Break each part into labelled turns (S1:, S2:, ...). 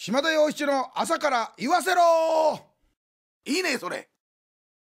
S1: 島田洋一の朝から言わせろいいねそれ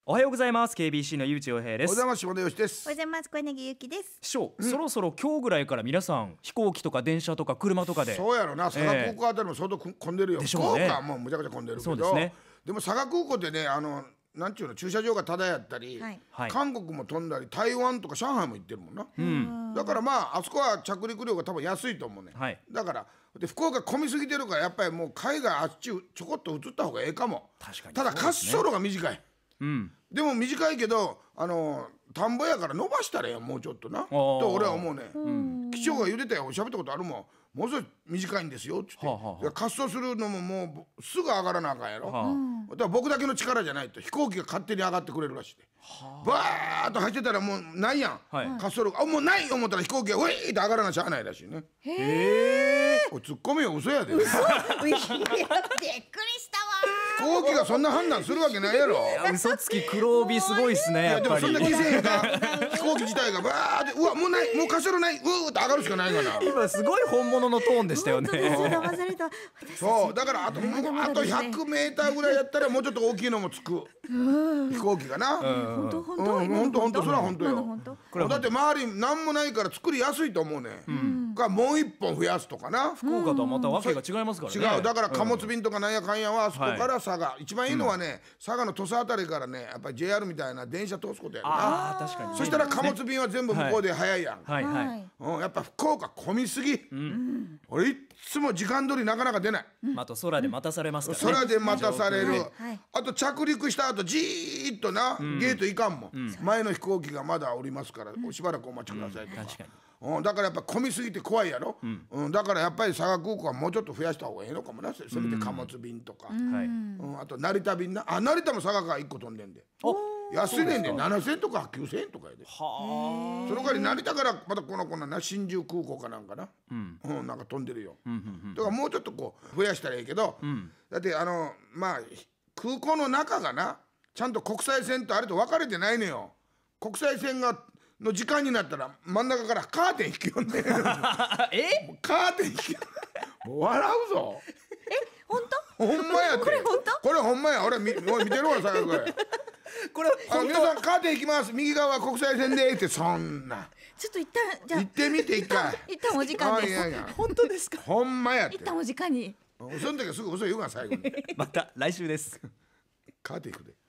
S1: おはようございます KBC の井口洋平ですおはようございます島田洋一ですおはようございます小柳ゆうきです師匠、うん、そろそろ今日ぐらいから皆さん飛行機とか電車とか車とかでそうやろな佐賀空港あたりも相当混んでるよ、でしょうねもうむちゃくちゃ混んでるそうですねでも佐賀空港ってねあのなんちゅうの駐車場がタダやったり、はい、韓国も飛んだり台湾とか上海も行ってるもんな、うん、だからまああそこは着陸料が多分安いと思うね、はい、だからで福岡混みすぎてるからやっぱりもう海外あっちちょこっと移った方がええかも確かに、ただ滑走路が短い、うん、でも短いけどあの田んぼやから伸ばしたらええもうちょっとなと俺は思うね、うん機長が言うてたよ喋ったことあるもんもうすぐ短いんですよっつって、はあはあ、滑走するのももうすぐ上がらなあかんやろ、はあ、だから僕だけの力じゃないと飛行機が勝手に上がってくれるらしいで、はあ、バーッと走ってたらもうないやん、はい、滑走路あもうない思ったら飛行機がウィーッて上がらなしゃあないらしいねへえこれツッコミは嘘やで嘘 びっくり飛行機がそんな判断するわけないやろ嘘つき黒帯すごいっすねやっでもそんな犠牲が飛行機自体がバあで、うわもうないもうかしロないうんって上がるしかないかな今すごい本物のトーンでしたよねそうだからあとあと百メーターぐらいやったらもうちょっと大きいのもつく飛行機がな本当本当うん本当本当それは本当よこれだって周り何もないから作りやすいと思うねうんがもう一本増やすとかな、福岡とはまたわけが違いますからね違うだから貨物便とかなんやかんやはそこから佐賀、一番いいのはね、佐賀の土佐あたりからねやっぱり JR みたいな電車通すことやるなあ確かにそしたら貨物便は全部向こうで早いやん、はいはいうん、やっぱ福岡混みすぎ、うん、俺つも時間通りなかなか出ない、あと空で待たされますから、ね、空で待たされる、あと着陸した後じーっとな、ゲートいかんも、ん、前の飛行機がまだおりますから、しばらくお待ちくださいとか,、うんだからやっぱ混みすぎて怖いやろ、うんだからやっぱり佐賀空港はもうちょっと増やした方がええのかもなせめて貨物便とか、うんあと成田便なあ成田も佐賀から1個飛んでんで。お安いねんで7000円とか9000円とかやではその代わり成田からまたこのこのな新宿空港かなんかな、うんうん、なんか飛んでるよ、うんうんうん、だからもうちょっとこう増やしたらいいけど、うん、だってあのまあ空港の中がなちゃんと国際線とあれと分かれてないのよ国際線がの時間になったら真ん中からカーテン引き寄んでえカーテン引き笑うぞえ本当ほんまやこれ本当これほんまや俺見見てるわ最後これこれあ皆さんカーテン行きます右側国際線でってそんなちょっと一旦じゃ行ってみて一回 一旦お時間ですいやいや本当ですかほんまやって一旦お時間にその時はすぐ嘘言うが最後に また来週ですカーテン行くで